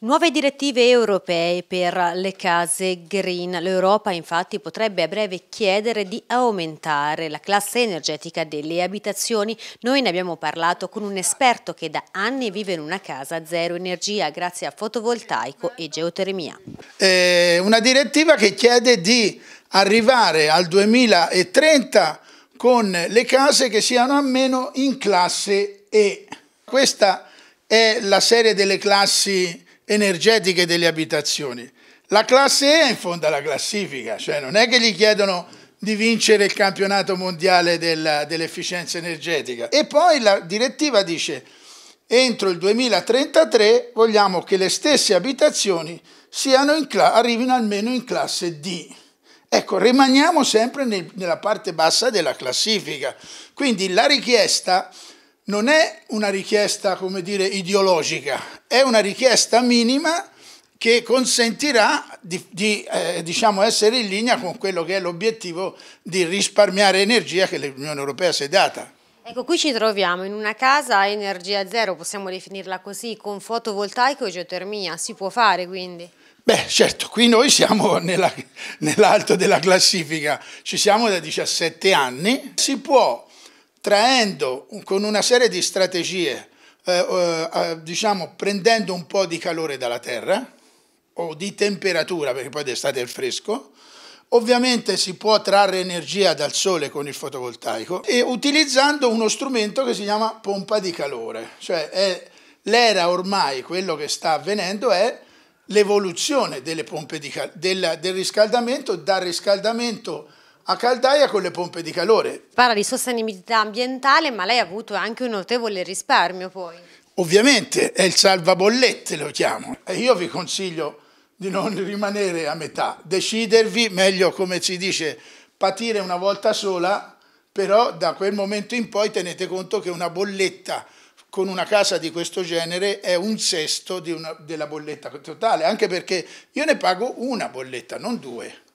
Nuove direttive europee per le case green. L'Europa infatti potrebbe a breve chiedere di aumentare la classe energetica delle abitazioni. Noi ne abbiamo parlato con un esperto che da anni vive in una casa a zero energia grazie a fotovoltaico e geotermia. È eh, una direttiva che chiede di arrivare al 2030 con le case che siano almeno in classe E. Questa è la serie delle classi energetiche delle abitazioni. La classe E è in fondo alla classifica, cioè non è che gli chiedono di vincere il campionato mondiale della, dell'efficienza energetica. E poi la direttiva dice entro il 2033 vogliamo che le stesse abitazioni cla- arrivino almeno in classe D. Ecco, rimaniamo sempre nel, nella parte bassa della classifica. Quindi la richiesta non è una richiesta, come dire, ideologica, è una richiesta minima che consentirà di, di eh, diciamo essere in linea con quello che è l'obiettivo di risparmiare energia che l'Unione Europea si è data. Ecco, qui ci troviamo in una casa a energia zero, possiamo definirla così, con fotovoltaico e geotermia, si può fare quindi? Beh, certo, qui noi siamo nell'alto della classifica, ci siamo da 17 anni, si può traendo con una serie di strategie, eh, eh, diciamo prendendo un po' di calore dalla terra o di temperatura, perché poi d'estate è il fresco, ovviamente si può trarre energia dal sole con il fotovoltaico e utilizzando uno strumento che si chiama pompa di calore, cioè è l'era ormai, quello che sta avvenendo è l'evoluzione delle pompe di calore, del, del riscaldamento, dal riscaldamento a caldaia con le pompe di calore. Parla di sostenibilità ambientale, ma lei ha avuto anche un notevole risparmio poi. Ovviamente, è il salvabollette lo chiamo. E io vi consiglio di non rimanere a metà, decidervi, meglio come si dice, patire una volta sola, però da quel momento in poi tenete conto che una bolletta con una casa di questo genere è un sesto una, della bolletta totale, anche perché io ne pago una bolletta, non due.